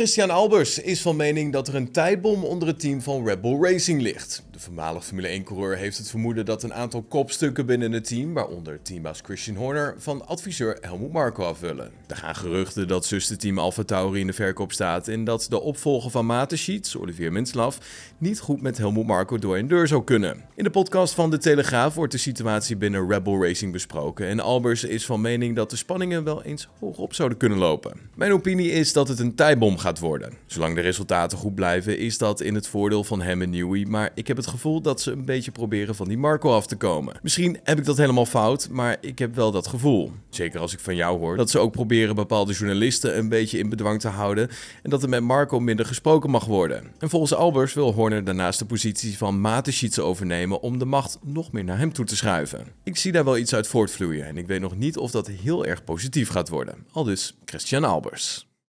Christian Albers is van mening dat er een tijdbom onder het team van Red Bull Racing ligt. De voormalig Formule 1-coureur heeft het vermoeden dat een aantal kopstukken binnen het team, waaronder teambaas Christian Horner, van adviseur Helmut Marko afvullen. Er gaan geruchten dat zusterteam Alfa Tauri in de verkoop staat en dat de opvolger van Matenschiets, Olivier Minslav, niet goed met Helmut Marko door en deur zou kunnen. In de podcast van De Telegraaf wordt de situatie binnen Red Bull Racing besproken en Albers is van mening dat de spanningen wel eens hoog op zouden kunnen lopen. Mijn opinie is dat het een tijdbom gaat worden. Zolang de resultaten goed blijven is dat in het voordeel van hem en Newey, maar ik heb het gevoel dat ze een beetje proberen van die Marco af te komen. Misschien heb ik dat helemaal fout, maar ik heb wel dat gevoel. Zeker als ik van jou hoor dat ze ook proberen bepaalde journalisten een beetje in bedwang te houden en dat er met Marco minder gesproken mag worden. En volgens Albers wil Horner daarnaast de positie van Mateschitz overnemen om de macht nog meer naar hem toe te schuiven. Ik zie daar wel iets uit voortvloeien en ik weet nog niet of dat heel erg positief gaat worden. Al dus Christian Albers.